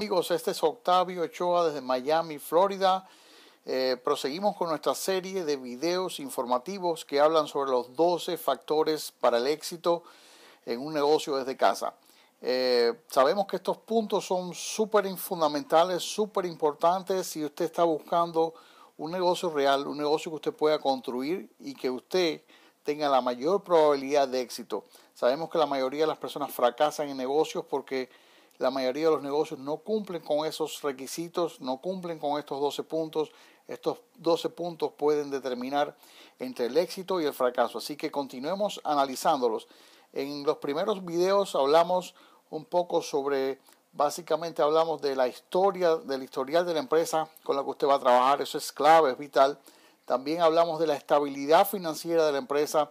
Amigos, este es Octavio Ochoa desde Miami, Florida. Eh, proseguimos con nuestra serie de videos informativos que hablan sobre los 12 factores para el éxito en un negocio desde casa. Eh, sabemos que estos puntos son súper fundamentales, súper importantes si usted está buscando un negocio real, un negocio que usted pueda construir y que usted tenga la mayor probabilidad de éxito. Sabemos que la mayoría de las personas fracasan en negocios porque la mayoría de los negocios no cumplen con esos requisitos, no cumplen con estos 12 puntos. Estos 12 puntos pueden determinar entre el éxito y el fracaso. Así que continuemos analizándolos. En los primeros videos hablamos un poco sobre, básicamente hablamos de la historia, del historial de la empresa con la que usted va a trabajar. Eso es clave, es vital. También hablamos de la estabilidad financiera de la empresa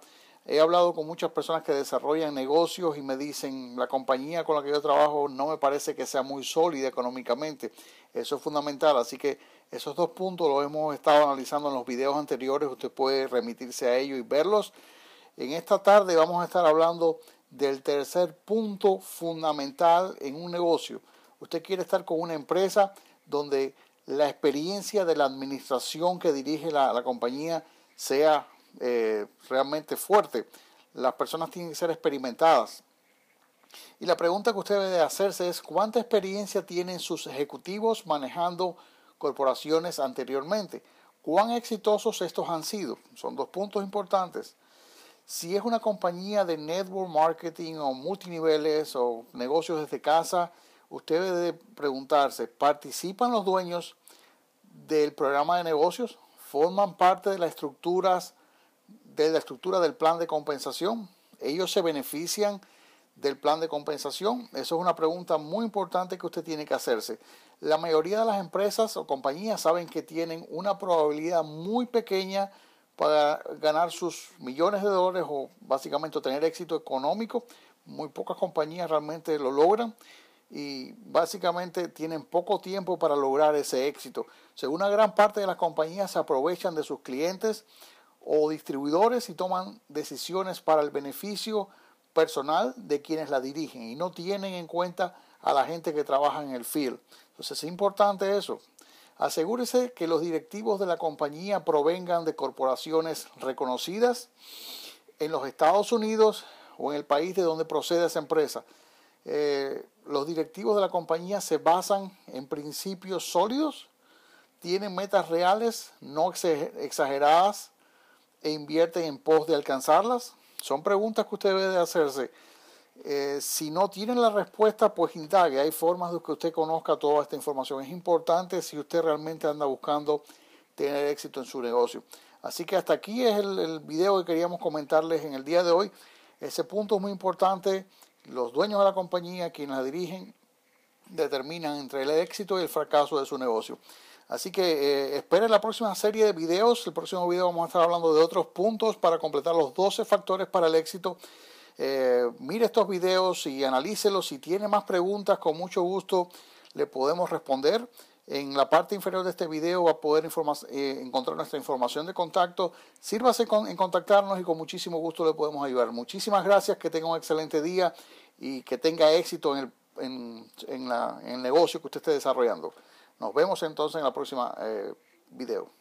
He hablado con muchas personas que desarrollan negocios y me dicen, la compañía con la que yo trabajo no me parece que sea muy sólida económicamente. Eso es fundamental. Así que esos dos puntos los hemos estado analizando en los videos anteriores. Usted puede remitirse a ellos y verlos. En esta tarde vamos a estar hablando del tercer punto fundamental en un negocio. Usted quiere estar con una empresa donde la experiencia de la administración que dirige la, la compañía sea eh, realmente fuerte. Las personas tienen que ser experimentadas. Y la pregunta que usted debe hacerse es cuánta experiencia tienen sus ejecutivos manejando corporaciones anteriormente. ¿Cuán exitosos estos han sido? Son dos puntos importantes. Si es una compañía de network marketing o multiniveles o negocios desde casa, usted debe preguntarse, ¿participan los dueños del programa de negocios? ¿Forman parte de las estructuras de la estructura del plan de compensación. Ellos se benefician del plan de compensación. Eso es una pregunta muy importante que usted tiene que hacerse. La mayoría de las empresas o compañías saben que tienen una probabilidad muy pequeña para ganar sus millones de dólares o básicamente tener éxito económico. Muy pocas compañías realmente lo logran y básicamente tienen poco tiempo para lograr ese éxito. Según una gran parte de las compañías se aprovechan de sus clientes, o distribuidores y toman decisiones para el beneficio personal de quienes la dirigen y no tienen en cuenta a la gente que trabaja en el field. Entonces es importante eso. Asegúrese que los directivos de la compañía provengan de corporaciones reconocidas en los Estados Unidos o en el país de donde procede esa empresa. Eh, los directivos de la compañía se basan en principios sólidos, tienen metas reales, no exageradas, e invierten en pos de alcanzarlas? Son preguntas que usted debe de hacerse. Eh, si no tienen la respuesta, pues indague. Hay formas de que usted conozca toda esta información. Es importante si usted realmente anda buscando tener éxito en su negocio. Así que hasta aquí es el, el video que queríamos comentarles en el día de hoy. Ese punto es muy importante. Los dueños de la compañía, quienes la dirigen, determinan entre el éxito y el fracaso de su negocio. Así que eh, esperen la próxima serie de videos. El próximo video vamos a estar hablando de otros puntos para completar los 12 factores para el éxito. Eh, mire estos videos y analícelos. Si tiene más preguntas, con mucho gusto le podemos responder. En la parte inferior de este video va a poder eh, encontrar nuestra información de contacto. Sírvase en contactarnos y con muchísimo gusto le podemos ayudar. Muchísimas gracias, que tenga un excelente día y que tenga éxito en el, en el negocio que usted esté desarrollando. Nos vemos entonces en la próxima eh, video.